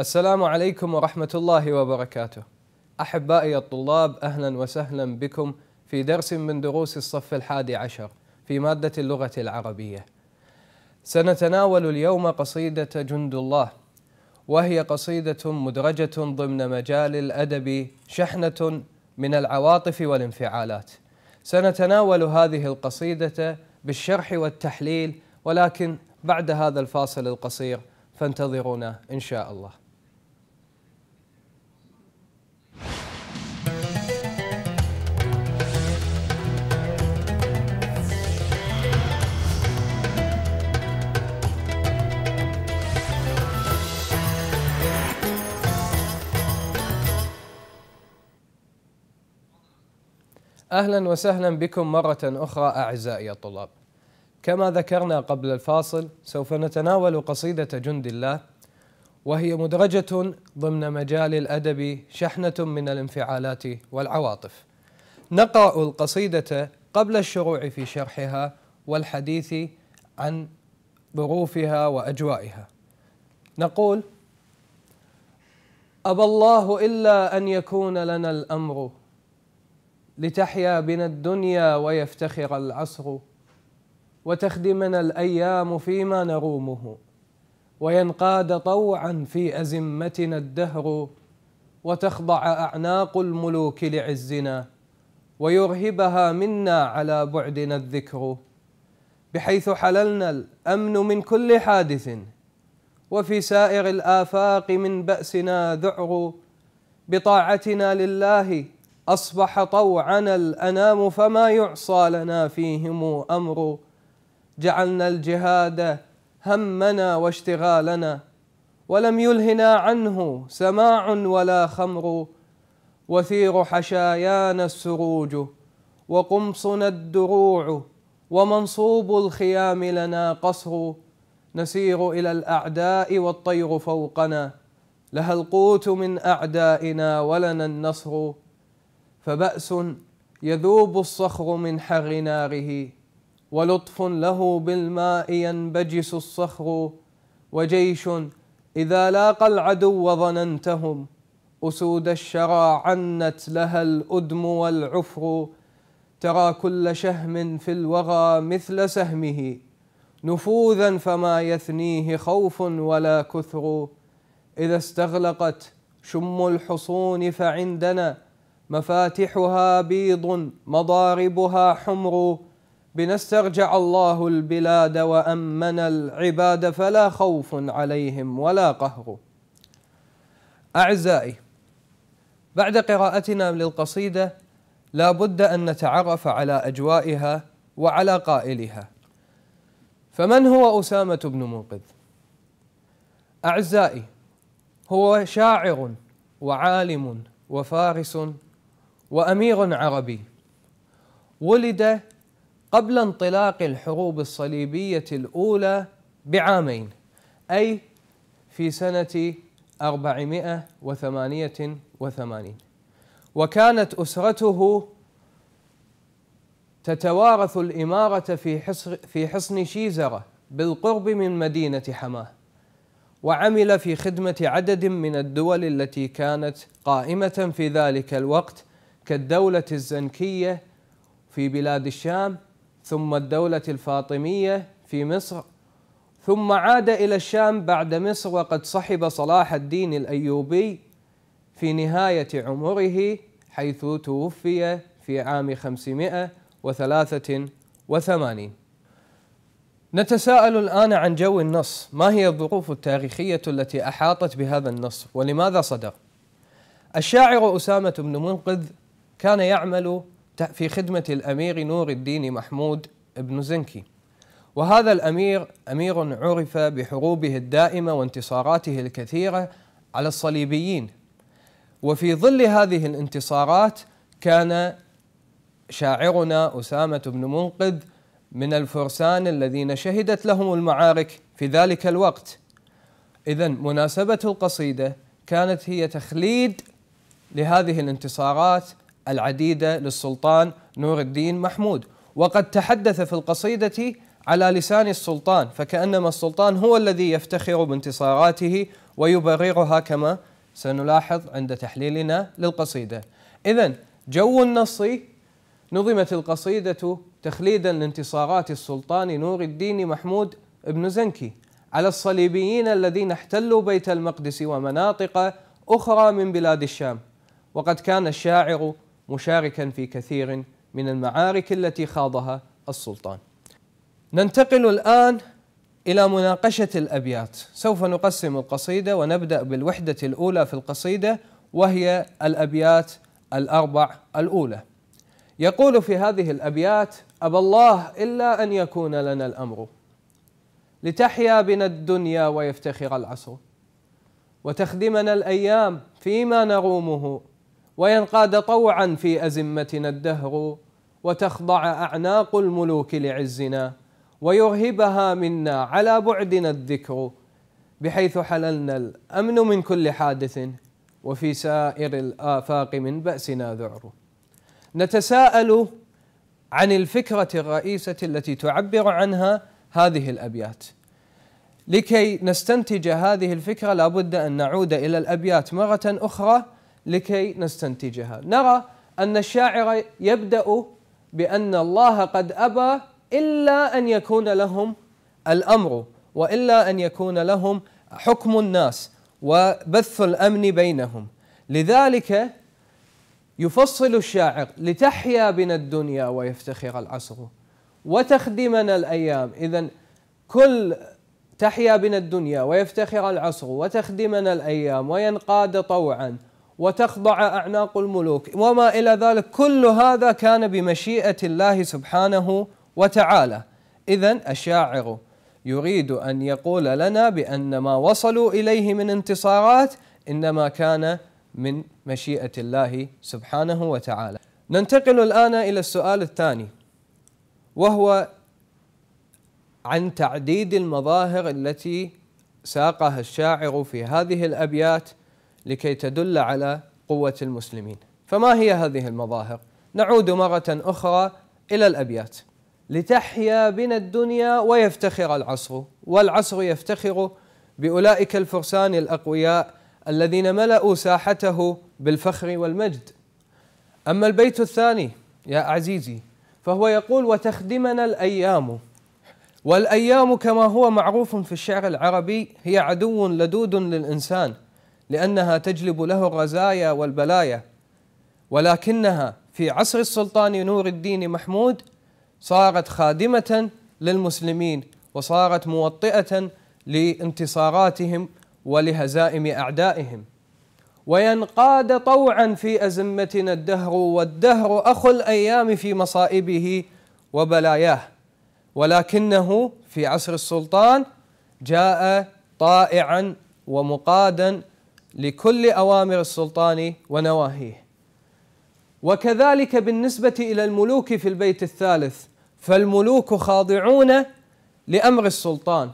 السلام عليكم ورحمة الله وبركاته. أحبائي الطلاب أهلا وسهلا بكم في درس من دروس الصف الحادي عشر في مادة اللغة العربية. سنتناول اليوم قصيدة جند الله وهي قصيدة مدرجة ضمن مجال الأدب شحنة من العواطف والانفعالات. سنتناول هذه القصيدة بالشرح والتحليل ولكن بعد هذا الفاصل القصير فانتظرونا إن شاء الله أهلا وسهلا بكم مرة أخرى أعزائي الطلاب كما ذكرنا قبل الفاصل سوف نتناول قصيدة جند الله وهي مدرجة ضمن مجال الأدب شحنة من الانفعالات والعواطف نقرأ القصيدة قبل الشروع في شرحها والحديث عن ظروفها وأجوائها نقول أبى الله إلا أن يكون لنا الأمر لتحيا بنا الدنيا ويفتخر العصر وتخدمنا الايام فيما نرومه وينقاد طوعا في ازمتنا الدهر وتخضع اعناق الملوك لعزنا ويرهبها منا على بعدنا الذكر بحيث حللنا الامن من كل حادث وفي سائر الافاق من باسنا ذعر بطاعتنا لله أصبح طوعنا الأنام فما يعصى لنا فيهم أمر جعلنا الجهاد همنا واشتغالنا ولم يلهنا عنه سماع ولا خمر وثير حشايانا السروج وقمصنا الدروع ومنصوب الخيام لنا قصر نسير إلى الأعداء والطير فوقنا لها القوت من أعدائنا ولنا النصر فبأس يذوب الصخر من حر ناره ولطف له بالماء ينبجس الصخر وجيش إذا لاقى العدو ظننتهم أسود الشرى عنت لها الأدم والعفر ترى كل شهم في الوغى مثل سهمه نفوذا فما يثنيه خوف ولا كثر إذا استغلقت شم الحصون فعندنا مفاتحها بيض مضاربها حمر بنا استرجع الله البلاد وامن العباد فلا خوف عليهم ولا قهر اعزائي بعد قراءتنا للقصيده لا بد ان نتعرف على اجوائها وعلى قائلها فمن هو اسامه بن منقذ اعزائي هو شاعر وعالم وفارس وامير عربي ولد قبل انطلاق الحروب الصليبيه الاولى بعامين اي في سنه 488 وكانت اسرته تتوارث الاماره في حصن في حصن شيزره بالقرب من مدينه حماه وعمل في خدمه عدد من الدول التي كانت قائمه في ذلك الوقت كالدولة الزنكية في بلاد الشام ثم الدولة الفاطمية في مصر ثم عاد إلى الشام بعد مصر وقد صحب صلاح الدين الأيوبي في نهاية عمره حيث توفي في عام 583 نتساءل الآن عن جو النص ما هي الظروف التاريخية التي أحاطت بهذا النص ولماذا صدر؟ الشاعر أسامة بن منقذ كان يعمل في خدمة الأمير نور الدين محمود بن زنكي وهذا الأمير أمير عرف بحروبه الدائمة وانتصاراته الكثيرة على الصليبيين وفي ظل هذه الانتصارات كان شاعرنا أسامة بن منقذ من الفرسان الذين شهدت لهم المعارك في ذلك الوقت إذا مناسبة القصيدة كانت هي تخليد لهذه الانتصارات العديدة للسلطان نور الدين محمود وقد تحدث في القصيدة على لسان السلطان فكأنما السلطان هو الذي يفتخر بانتصاراته ويبررها كما سنلاحظ عند تحليلنا للقصيدة إذا جو النص نظمت القصيدة تخليدا لانتصارات السلطان نور الدين محمود بن زنكي على الصليبيين الذين احتلوا بيت المقدس ومناطق أخرى من بلاد الشام وقد كان الشاعر مشاركا في كثير من المعارك التي خاضها السلطان. ننتقل الان الى مناقشه الابيات، سوف نقسم القصيده ونبدا بالوحده الاولى في القصيده وهي الابيات الاربع الاولى. يقول في هذه الابيات: ابى الله الا ان يكون لنا الامر لتحيا بنا الدنيا ويفتخر العصر وتخدمنا الايام فيما نرومه وينقاد طوعا في أزمتنا الدهر وتخضع أعناق الملوك لعزنا ويرهبها منا على بعدنا الذكر بحيث حللنا الأمن من كل حادث وفي سائر الآفاق من بأسنا ذعر نتساءل عن الفكرة الرئيسة التي تعبر عنها هذه الأبيات لكي نستنتج هذه الفكرة لابد أن نعود إلى الأبيات مرة أخرى لكي نستنتجها نرى أن الشاعر يبدأ بأن الله قد أبى إلا أن يكون لهم الأمر وإلا أن يكون لهم حكم الناس وبث الأمن بينهم لذلك يفصل الشاعر لتحيا بنا الدنيا ويفتخر العصر وتخدمنا الأيام إذا كل تحيا بنا الدنيا ويفتخر العصر وتخدمنا الأيام وينقاد طوعا وتخضع أعناق الملوك وما إلى ذلك كل هذا كان بمشيئة الله سبحانه وتعالى إذا الشاعر يريد أن يقول لنا بأن ما وصلوا إليه من انتصارات إنما كان من مشيئة الله سبحانه وتعالى ننتقل الآن إلى السؤال الثاني وهو عن تعديد المظاهر التي ساقها الشاعر في هذه الأبيات لكي تدل على قوة المسلمين فما هي هذه المظاهر؟ نعود مرة أخرى إلى الأبيات لتحيا بنا الدنيا ويفتخر العصر والعصر يفتخر بأولئك الفرسان الأقوياء الذين ملأوا ساحته بالفخر والمجد أما البيت الثاني يا عزيزي فهو يقول وتخدمنا الأيام والأيام كما هو معروف في الشعر العربي هي عدو لدود للإنسان لأنها تجلب له الرزايا والبلايا ولكنها في عصر السلطان نور الدين محمود صارت خادمة للمسلمين وصارت موطئة لانتصاراتهم ولهزائم أعدائهم وينقاد طوعا في أزمتنا الدهر والدهر أخو الأيام في مصائبه وبلاياه ولكنه في عصر السلطان جاء طائعا ومقادا لكل أوامر السلطان ونواهيه وكذلك بالنسبة إلى الملوك في البيت الثالث فالملوك خاضعون لأمر السلطان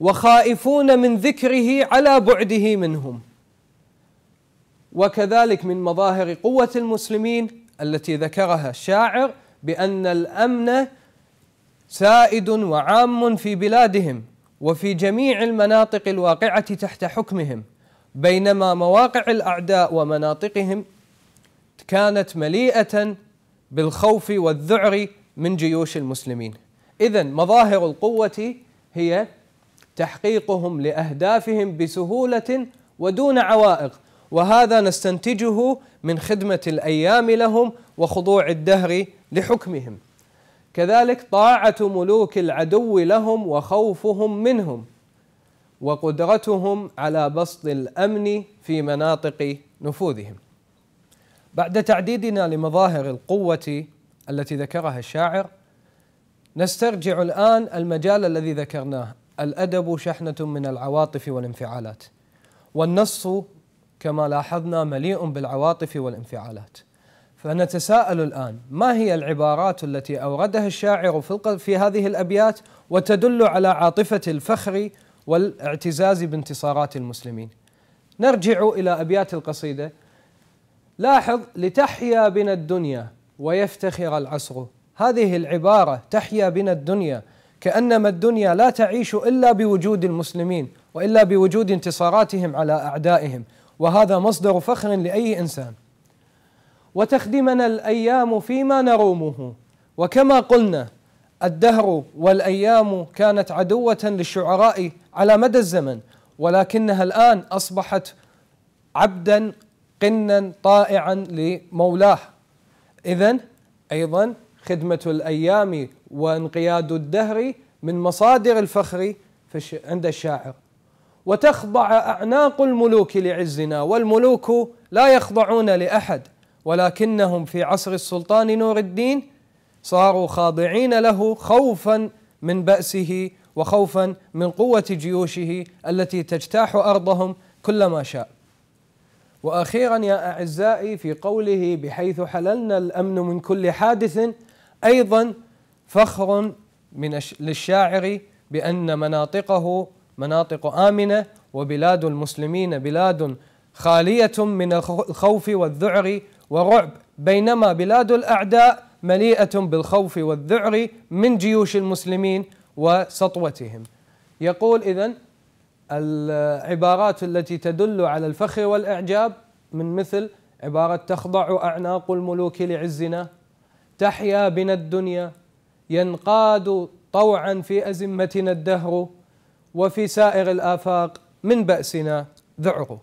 وخائفون من ذكره على بعده منهم وكذلك من مظاهر قوة المسلمين التي ذكرها الشاعر بأن الأمن سائد وعام في بلادهم وفي جميع المناطق الواقعة تحت حكمهم بينما مواقع الاعداء ومناطقهم كانت مليئه بالخوف والذعر من جيوش المسلمين اذا مظاهر القوه هي تحقيقهم لاهدافهم بسهوله ودون عوائق وهذا نستنتجه من خدمه الايام لهم وخضوع الدهر لحكمهم كذلك طاعه ملوك العدو لهم وخوفهم منهم وقدرتهم على بسط الامن في مناطق نفوذهم. بعد تعديدنا لمظاهر القوه التي ذكرها الشاعر نسترجع الان المجال الذي ذكرناه الادب شحنه من العواطف والانفعالات. والنص كما لاحظنا مليء بالعواطف والانفعالات. فنتساءل الآن ما هي العبارات التي أوردها الشاعر في, هذه الأبيات وتدل على عاطفة الفخر والاعتزاز بانتصارات المسلمين نرجع إلى أبيات القصيدة لاحظ لتحيا بنا الدنيا ويفتخر العصر هذه العبارة تحيا بنا الدنيا كأنما الدنيا لا تعيش إلا بوجود المسلمين وإلا بوجود انتصاراتهم على أعدائهم وهذا مصدر فخر لأي إنسان وتخدمنا الأيام فيما نرومه وكما قلنا الدهر والأيام كانت عدوة للشعراء على مدى الزمن ولكنها الآن أصبحت عبدا قنا طائعا لمولاه إذا أيضا خدمة الأيام وانقياد الدهر من مصادر الفخر عند الشاعر وتخضع أعناق الملوك لعزنا والملوك لا يخضعون لأحد ولكنهم في عصر السلطان نور الدين صاروا خاضعين له خوفا من بأسه وخوفا من قوة جيوشه التي تجتاح أرضهم كلما شاء واخيرا يا اعزائي في قوله بحيث حللنا الامن من كل حادث ايضا فخر من للشاعر بان مناطقه مناطق امنه وبلاد المسلمين بلاد خاليه من الخوف والذعر ورعب بينما بلاد الاعداء مليئه بالخوف والذعر من جيوش المسلمين وسطوتهم يقول إذا العبارات التي تدل على الفخر والإعجاب من مثل عبارة تخضع أعناق الملوك لعزنا تحيا بنا الدنيا ينقاد طوعا في أزمتنا الدهر وفي سائر الآفاق من بأسنا ذعر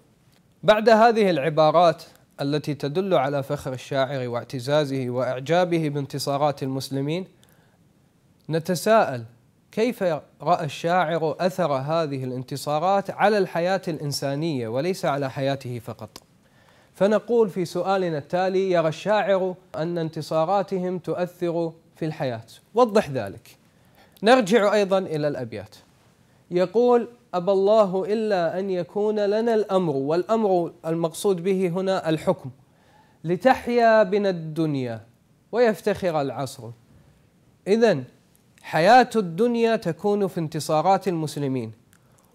بعد هذه العبارات التي تدل على فخر الشاعر واعتزازه وإعجابه بانتصارات المسلمين نتساءل كيف راى الشاعر اثر هذه الانتصارات على الحياه الانسانيه وليس على حياته فقط فنقول في سؤالنا التالي يرى الشاعر ان انتصاراتهم تؤثر في الحياه وضح ذلك نرجع ايضا الى الابيات يقول ابى الله الا ان يكون لنا الامر والامر المقصود به هنا الحكم لتحيا بنا الدنيا ويفتخر العصر اذا حياة الدنيا تكون في انتصارات المسلمين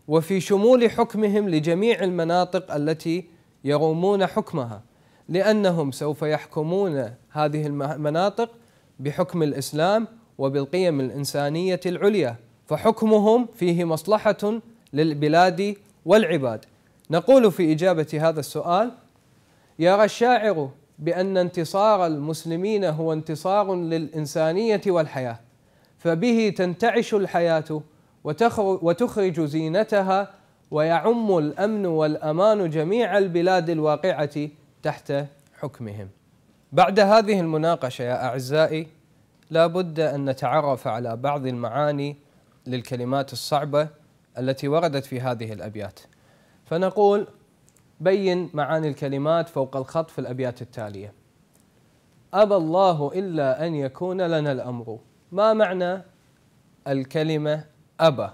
وفي شمول حكمهم لجميع المناطق التي يرومون حكمها لأنهم سوف يحكمون هذه المناطق بحكم الإسلام وبالقيم الإنسانية العليا فحكمهم فيه مصلحة للبلاد والعباد نقول في إجابة هذا السؤال يرى الشاعر بأن انتصار المسلمين هو انتصار للإنسانية والحياة فبه تنتعش الحياة وتخرج زينتها ويعم الأمن والأمان جميع البلاد الواقعة تحت حكمهم بعد هذه المناقشة يا أعزائي لا بد أن نتعرف على بعض المعاني للكلمات الصعبة التي وردت في هذه الأبيات فنقول بين معاني الكلمات فوق الخط في الأبيات التالية أبى الله إلا أن يكون لنا الأمر ما معنى الكلمة أبى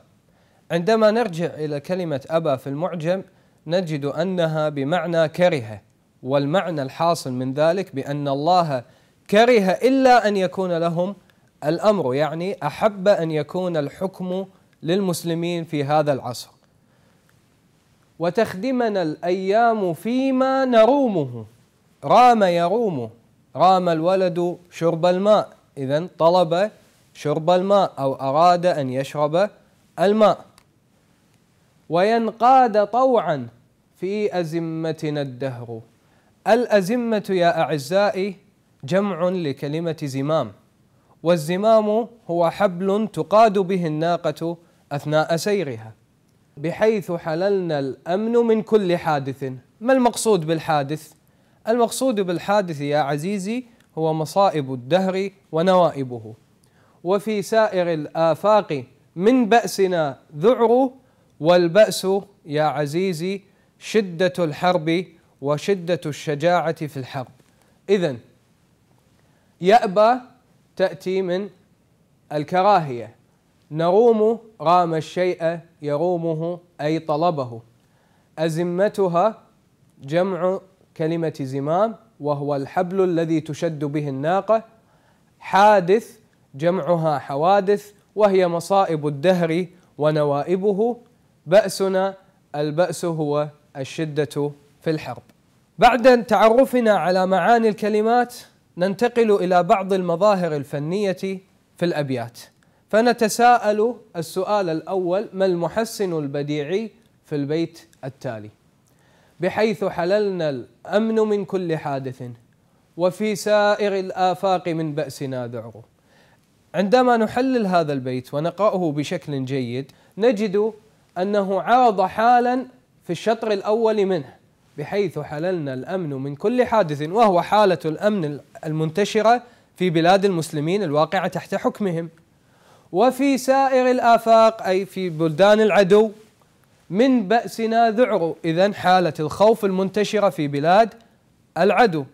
عندما نرجع إلى كلمة أبى في المعجم نجد أنها بمعنى كره والمعنى الحاصل من ذلك بأن الله كره إلا أن يكون لهم الأمر يعني أحب أن يكون الحكم للمسلمين في هذا العصر وتخدمنا الأيام فيما نرومه رام يروم رام الولد شرب الماء إذا طلب شرب الماء أو أراد أن يشرب الماء وينقاد طوعا في أزمتنا الدهر الأزمة يا أعزائي جمع لكلمة زمام والزمام هو حبل تقاد به الناقة أثناء سيرها بحيث حللنا الأمن من كل حادث ما المقصود بالحادث؟ المقصود بالحادث يا عزيزي هو مصائب الدهر ونوائبه وفي سائر الآفاق من بأسنا ذعر والبأس يا عزيزي شدة الحرب وشدة الشجاعة في الحرب إذا يأبى تأتي من الكراهية نروم رام الشيء يرومه أي طلبه أزمتها جمع كلمة زمام وهو الحبل الذي تشد به الناقة حادث جمعها حوادث وهي مصائب الدهر ونوائبه بأسنا البأس هو الشدة في الحرب. بعد تعرفنا على معاني الكلمات ننتقل إلى بعض المظاهر الفنية في الأبيات. فنتساءل السؤال الأول ما المحسن البديعي في البيت التالي؟ بحيث حللنا الأمن من كل حادث وفي سائر الآفاق من بأسنا ذعر. عندما نحلل هذا البيت ونقرأه بشكل جيد نجد أنه عرض حالا في الشطر الأول منه بحيث حللنا الأمن من كل حادث وهو حالة الأمن المنتشرة في بلاد المسلمين الواقعة تحت حكمهم وفي سائر الآفاق أي في بلدان العدو من بأسنا ذعر إذا حالة الخوف المنتشرة في بلاد العدو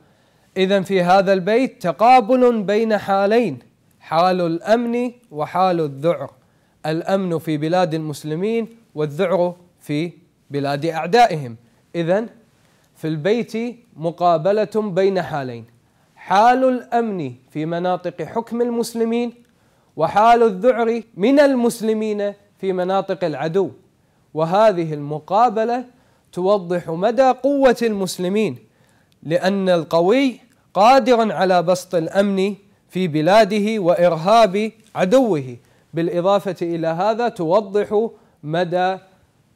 إذا في هذا البيت تقابل بين حالين حال الامن وحال الذعر الامن في بلاد المسلمين والذعر في بلاد اعدائهم اذا في البيت مقابله بين حالين حال الامن في مناطق حكم المسلمين وحال الذعر من المسلمين في مناطق العدو وهذه المقابله توضح مدى قوه المسلمين لان القوي قادر على بسط الامن في بلاده وارهاب عدوه بالاضافه الى هذا توضح مدى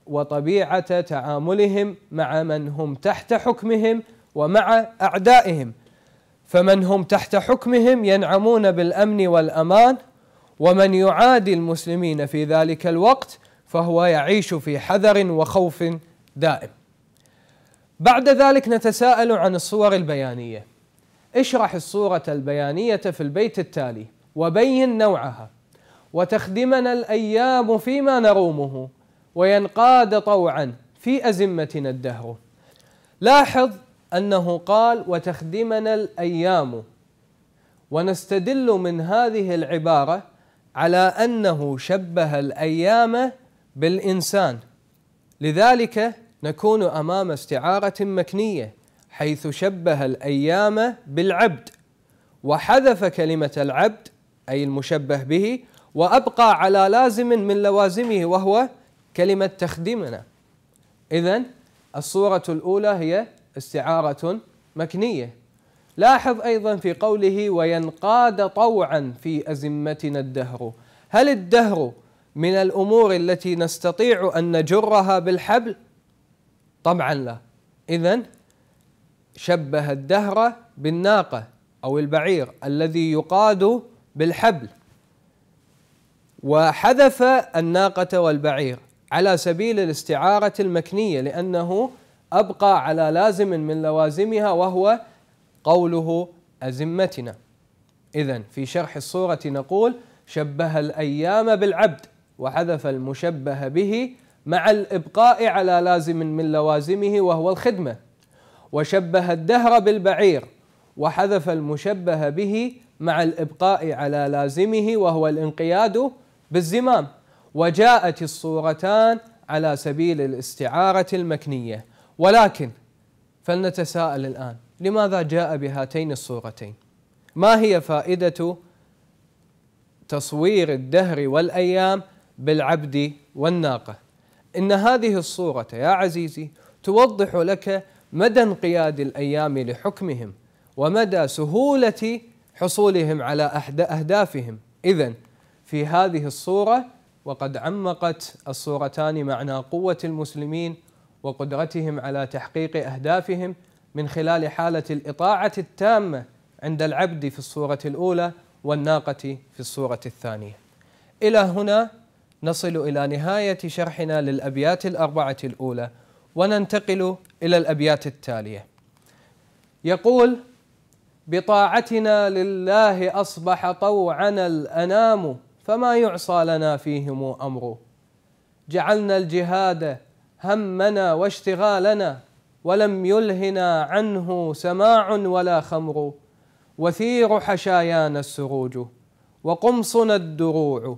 وطبيعه تعاملهم مع من هم تحت حكمهم ومع اعدائهم فمن هم تحت حكمهم ينعمون بالامن والامان ومن يعادي المسلمين في ذلك الوقت فهو يعيش في حذر وخوف دائم بعد ذلك نتساءل عن الصور البيانيه اشرح الصورة البيانية في البيت التالي وبين نوعها وتخدمنا الأيام فيما نرومه وينقاد طوعا في أزمتنا الدهر لاحظ أنه قال وتخدمنا الأيام ونستدل من هذه العبارة على أنه شبه الأيام بالإنسان لذلك نكون أمام استعارة مكنية حيث شبه الايام بالعبد وحذف كلمه العبد اي المشبه به وابقى على لازم من لوازمه وهو كلمه تخدمنا اذا الصوره الاولى هي استعاره مكنيه لاحظ ايضا في قوله وينقاد طوعا في ازمتنا الدهر هل الدهر من الامور التي نستطيع ان نجرها بالحبل طبعا لا اذا شبه الدهر بالناقة أو البعير الذي يقاد بالحبل وحذف الناقة والبعير على سبيل الاستعارة المكنية لأنه أبقى على لازم من لوازمها وهو قوله أزمتنا إذا في شرح الصورة نقول شبه الأيام بالعبد وحذف المشبه به مع الإبقاء على لازم من لوازمه وهو الخدمة وشبه الدهر بالبعير وحذف المشبه به مع الابقاء على لازمه وهو الانقياد بالزمام وجاءت الصورتان على سبيل الاستعاره المكنيه ولكن فلنتساءل الان لماذا جاء بهاتين الصورتين ما هي فائده تصوير الدهر والايام بالعبد والناقه ان هذه الصوره يا عزيزي توضح لك مدى انقياد الايام لحكمهم ومدى سهوله حصولهم على اهدافهم اذا في هذه الصوره وقد عمقت الصورتان معنى قوه المسلمين وقدرتهم على تحقيق اهدافهم من خلال حاله الاطاعه التامه عند العبد في الصوره الاولى والناقه في الصوره الثانيه. الى هنا نصل الى نهايه شرحنا للابيات الاربعه الاولى وننتقل إلى الأبيات التالية يقول بطاعتنا لله أصبح طوعنا الأنام فما يعصى لنا فيهم أمر جعلنا الجهاد همنا واشتغالنا ولم يلهنا عنه سماع ولا خمر وثير حشايانا السروج وقمصنا الدروع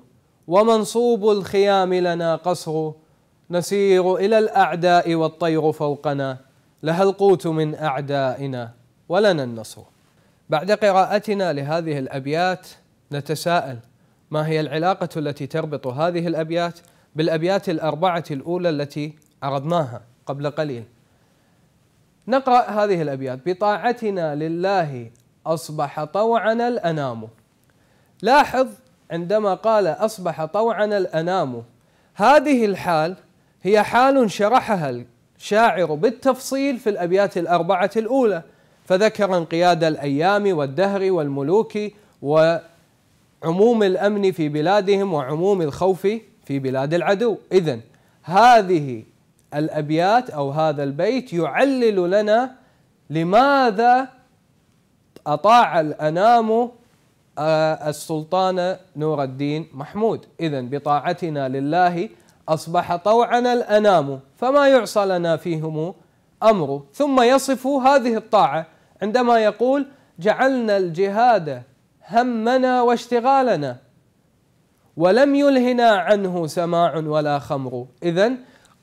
ومنصوب الخيام لنا قصر نسير إلى الأعداء والطير فوقنا لها القوت من أعدائنا ولنا النصر بعد قراءتنا لهذه الأبيات نتساءل ما هي العلاقة التي تربط هذه الأبيات بالأبيات الأربعة الأولى التي عرضناها قبل قليل نقرأ هذه الأبيات بطاعتنا لله أصبح طوعنا الأنام لاحظ عندما قال أصبح طوعنا الأنام هذه الحال هي حال شرحها الشاعر بالتفصيل في الأبيات الأربعة الأولى فذكر انقياد الأيام والدهر والملوك وعموم الأمن في بلادهم وعموم الخوف في بلاد العدو إذا هذه الأبيات أو هذا البيت يعلل لنا لماذا أطاع الأنام آه، السلطان نور الدين محمود إذا بطاعتنا لله أصبح طوعنا الأنام فما يعصى لنا فيهم أمر ثم يصف هذه الطاعة عندما يقول جعلنا الجهاد همنا واشتغالنا ولم يلهنا عنه سماع ولا خمر إذا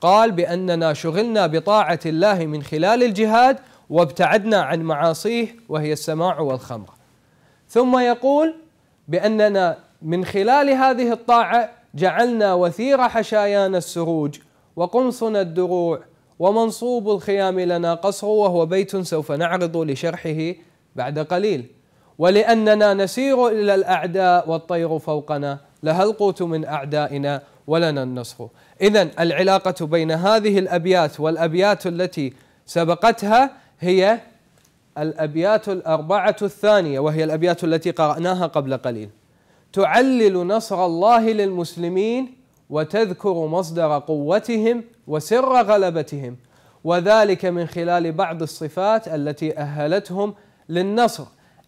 قال بأننا شغلنا بطاعة الله من خلال الجهاد وابتعدنا عن معاصيه وهي السماع والخمر ثم يقول بأننا من خلال هذه الطاعة جعلنا وثير حشايانا السروج وقمصنا الدروع ومنصوب الخيام لنا قصر وهو بيت سوف نعرض لشرحه بعد قليل ولأننا نسير إلى الأعداء والطير فوقنا لها القوت من أعدائنا ولنا النصر إذا العلاقة بين هذه الأبيات والأبيات التي سبقتها هي الأبيات الأربعة الثانية وهي الأبيات التي قرأناها قبل قليل تعلل نصر الله للمسلمين وتذكر مصدر قوتهم وسر غلبتهم وذلك من خلال بعض الصفات التي اهلتهم للنصر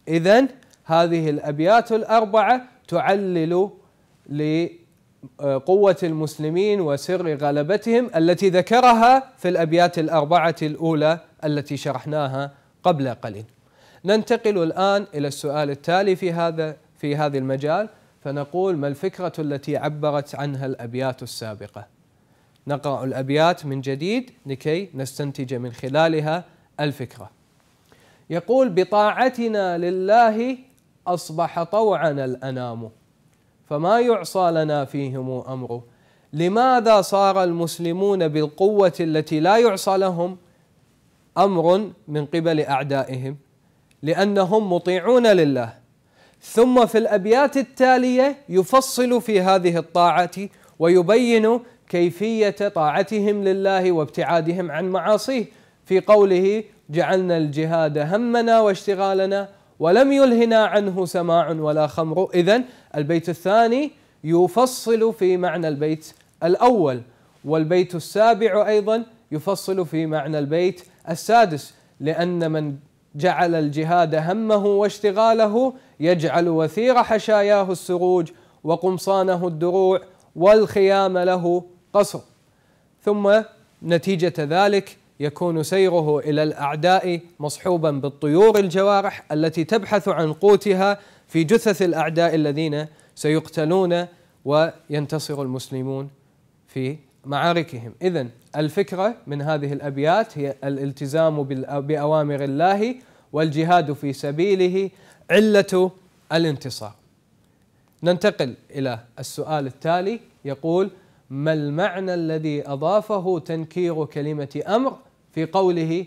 اذا هذه الابيات الاربعه تعلل لقوه المسلمين وسر غلبتهم التي ذكرها في الابيات الاربعه الاولى التي شرحناها قبل قليل ننتقل الان الى السؤال التالي في هذا في هذا المجال فنقول ما الفكرة التي عبرت عنها الأبيات السابقة نقرأ الأبيات من جديد لكي نستنتج من خلالها الفكرة يقول بطاعتنا لله أصبح طوعنا الأنام فما يعصى لنا فيهم أمره لماذا صار المسلمون بالقوة التي لا يعصى لهم أمر من قبل أعدائهم لأنهم مطيعون لله ثم في الأبيات التالية يفصل في هذه الطاعة ويبين كيفية طاعتهم لله وابتعادهم عن معاصيه في قوله جعلنا الجهاد همنا واشتغالنا ولم يلهنا عنه سماع ولا خمر إذا البيت الثاني يفصل في معنى البيت الأول والبيت السابع أيضا يفصل في معنى البيت السادس لأن من جعل الجهاد همه واشتغاله يجعل وثير حشاياه السروج وقمصانه الدروع والخيام له قصر ثم نتيجة ذلك يكون سيره إلى الأعداء مصحوبا بالطيور الجوارح التي تبحث عن قوتها في جثث الأعداء الذين سيقتلون وينتصر المسلمون في معاركهم إذا الفكرة من هذه الأبيات هي الالتزام بأوامر الله والجهاد في سبيله علة الانتصار ننتقل إلى السؤال التالي يقول ما المعنى الذي أضافه تنكير كلمة أمر في قوله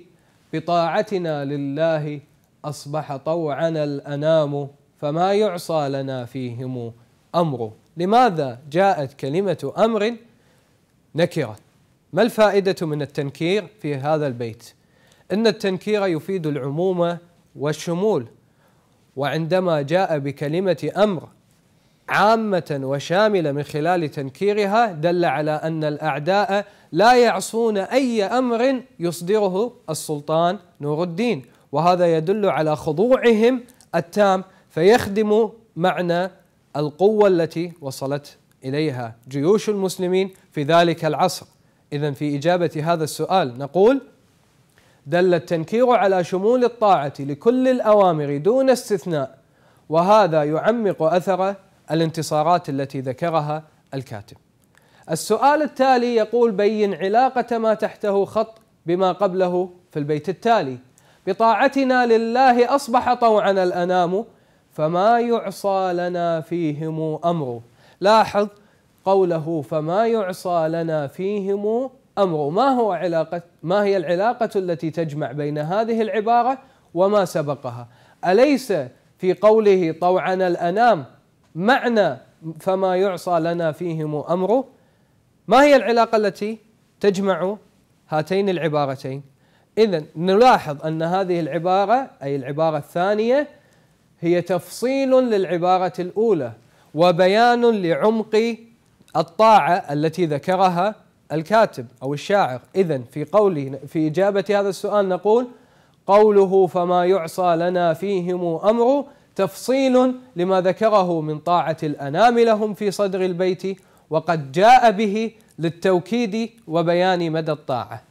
بطاعتنا لله أصبح طوعنا الأنام فما يعصى لنا فيهم أمر لماذا جاءت كلمة أمر نكرة ما الفائدة من التنكير في هذا البيت إن التنكير يفيد العمومة والشمول وعندما جاء بكلمة أمر عامة وشاملة من خلال تنكيرها دل على أن الأعداء لا يعصون أي أمر يصدره السلطان نور الدين وهذا يدل على خضوعهم التام فيخدم معنى القوة التي وصلت إليها جيوش المسلمين في ذلك العصر إذا في إجابة هذا السؤال نقول دل التنكير على شمول الطاعة لكل الأوامر دون استثناء وهذا يعمق أثر الانتصارات التي ذكرها الكاتب السؤال التالي يقول بين علاقة ما تحته خط بما قبله في البيت التالي بطاعتنا لله أصبح طوعنا الأنام فما يعصى لنا فيهم أمر لاحظ قوله فما يعصى لنا فيهم امر ما هو علاقه ما هي العلاقه التي تجمع بين هذه العباره وما سبقها اليس في قوله طوعنا الانام معنى فما يعصى لنا فيهم امر ما هي العلاقه التي تجمع هاتين العبارتين اذا نلاحظ ان هذه العباره اي العباره الثانيه هي تفصيل للعباره الاولى وبيان لعمق الطاعه التي ذكرها الكاتب أو الشاعر إذا في قوله في إجابة هذا السؤال نقول قوله فما يعصى لنا فيهم أمر تفصيل لما ذكره من طاعة الأنام لهم في صدر البيت وقد جاء به للتوكيد وبيان مدى الطاعة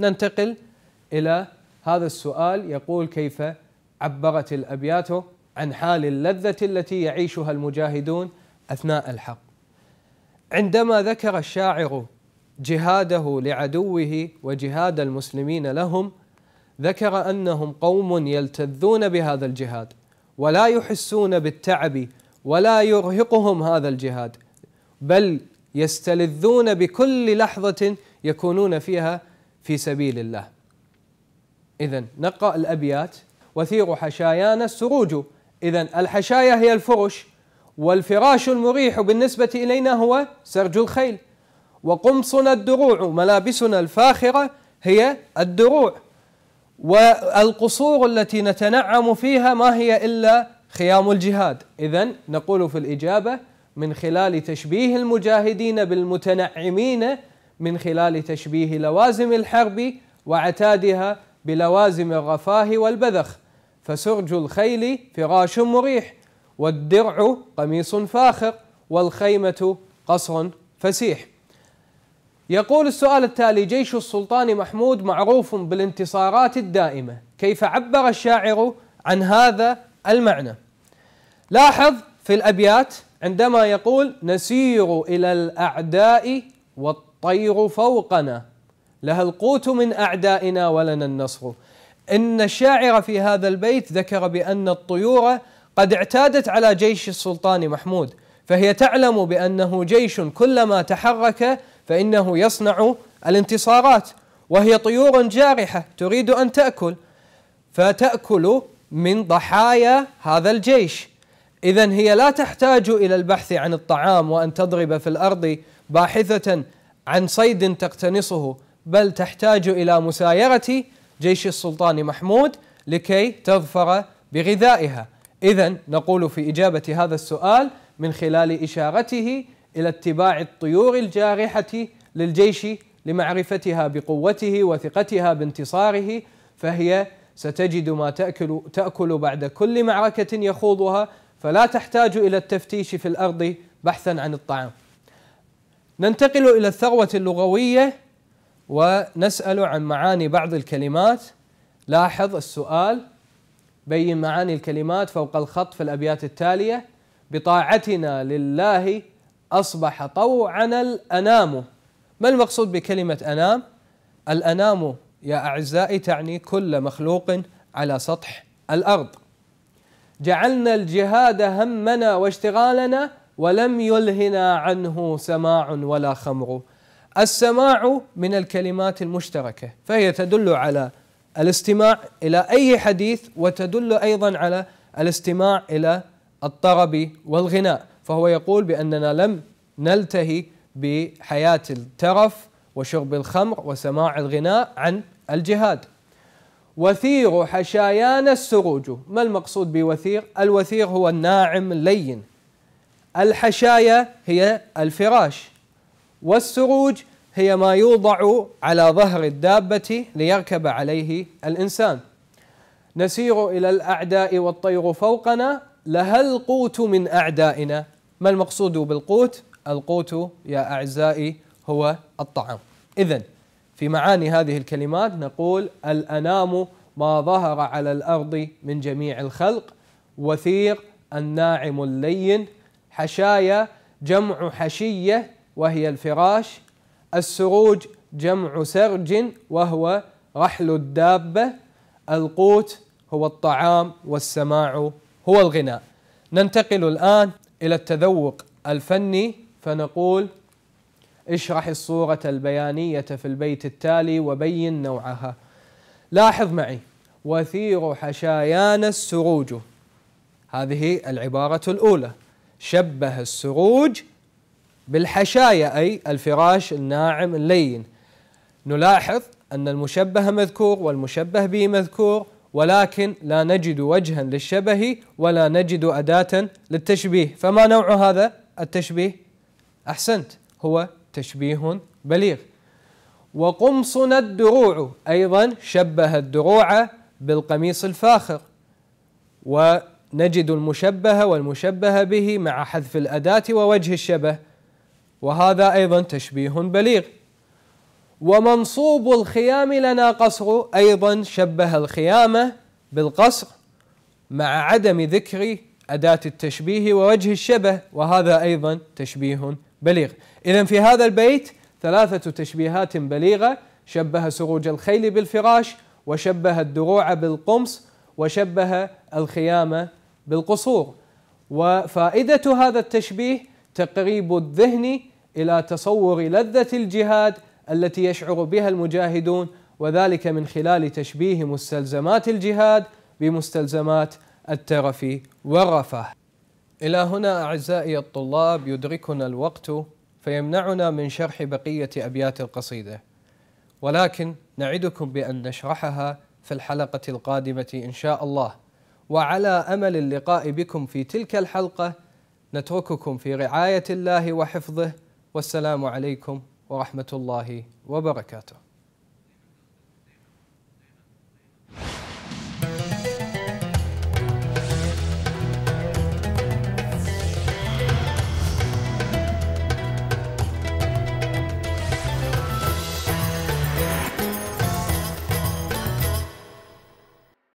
ننتقل إلى هذا السؤال يقول كيف عبرت الأبيات عن حال اللذة التي يعيشها المجاهدون أثناء الحرب عندما ذكر الشاعر جهاده لعدوه وجهاد المسلمين لهم ذكر انهم قوم يلتذون بهذا الجهاد ولا يحسون بالتعب ولا يرهقهم هذا الجهاد بل يستلذون بكل لحظه يكونون فيها في سبيل الله اذا نقرا الابيات وثير حشايانا السروج اذا الحشايا هي الفرش والفراش المريح بالنسبه الينا هو سرج الخيل وقمصنا الدروع ملابسنا الفاخرة هي الدروع والقصور التي نتنعم فيها ما هي إلا خيام الجهاد إذا نقول في الإجابة من خلال تشبيه المجاهدين بالمتنعمين من خلال تشبيه لوازم الحرب وعتادها بلوازم الرفاه والبذخ فسرج الخيل فراش مريح والدرع قميص فاخر والخيمة قصر فسيح يقول السؤال التالي جيش السلطان محمود معروف بالانتصارات الدائمة كيف عبر الشاعر عن هذا المعنى لاحظ في الأبيات عندما يقول نسير إلى الأعداء والطير فوقنا لها القوت من أعدائنا ولنا النصر إن الشاعر في هذا البيت ذكر بأن الطيور قد اعتادت على جيش السلطان محمود فهي تعلم بأنه جيش كلما تحرك فإنه يصنع الانتصارات وهي طيور جارحة تريد أن تأكل فتأكل من ضحايا هذا الجيش إذا هي لا تحتاج إلى البحث عن الطعام وأن تضرب في الأرض باحثة عن صيد تقتنصه بل تحتاج إلى مسايرة جيش السلطان محمود لكي تظفر بغذائها إذا نقول في إجابة هذا السؤال من خلال إشارته إلى اتباع الطيور الجارحة للجيش لمعرفتها بقوته وثقتها بانتصاره فهي ستجد ما تأكل, تأكل بعد كل معركة يخوضها فلا تحتاج إلى التفتيش في الأرض بحثا عن الطعام ننتقل إلى الثروة اللغوية ونسأل عن معاني بعض الكلمات لاحظ السؤال بين معاني الكلمات فوق الخط في الأبيات التالية بطاعتنا لله أصبح طوعا الأنام ما المقصود بكلمة أنام؟ الأنام يا أعزائي تعني كل مخلوق على سطح الأرض جعلنا الجهاد همنا واشتغالنا ولم يلهنا عنه سماع ولا خمر السماع من الكلمات المشتركة فهي تدل على الاستماع إلى أي حديث وتدل أيضا على الاستماع إلى الطرب والغناء فهو يقول بأننا لم نلتهي بحياة الترف وشرب الخمر وسماع الغناء عن الجهاد وثير حشايان السروج ما المقصود بوثير الوثير هو الناعم اللين الحشايا هي الفراش والسروج هي ما يوضع على ظهر الدابة ليركب عليه الإنسان نسير إلى الأعداء والطير فوقنا لها القوت من أعدائنا ما المقصود بالقوت؟ القوت يا أعزائي هو الطعام إذا في معاني هذه الكلمات نقول الأنام ما ظهر على الأرض من جميع الخلق وثير الناعم اللين حشايا جمع حشية وهي الفراش السروج جمع سرج وهو رحل الدابة القوت هو الطعام والسماع هو الغناء ننتقل الآن إلى التذوق الفني فنقول اشرح الصورة البيانية في البيت التالي وبين نوعها لاحظ معي وثير حشايان السروج هذه العبارة الأولى شبه السروج بالحشايا أي الفراش الناعم اللين نلاحظ أن المشبه مذكور والمشبه به مذكور ولكن لا نجد وجها للشبه ولا نجد أداة للتشبيه فما نوع هذا التشبيه؟ أحسنت هو تشبيه بليغ وقمصنا الدروع أيضا شبه الدروع بالقميص الفاخر ونجد المشبه والمشبه به مع حذف الأداة ووجه الشبه وهذا أيضا تشبيه بليغ ومنصوب الخيام لنا قصر أيضا شبه الخيامة بالقصر مع عدم ذكر أداة التشبيه ووجه الشبه وهذا أيضا تشبيه بليغ إذا في هذا البيت ثلاثة تشبيهات بليغة شبه سروج الخيل بالفراش وشبه الدروع بالقمص وشبه الخيامة بالقصور وفائدة هذا التشبيه تقريب الذهن إلى تصور لذة الجهاد التي يشعر بها المجاهدون وذلك من خلال تشبيه مستلزمات الجهاد بمستلزمات الترف والرفاه. الى هنا اعزائي الطلاب يدركنا الوقت فيمنعنا من شرح بقيه ابيات القصيده. ولكن نعدكم بان نشرحها في الحلقه القادمه ان شاء الله. وعلى امل اللقاء بكم في تلك الحلقه نترككم في رعايه الله وحفظه والسلام عليكم ورحمة الله وبركاته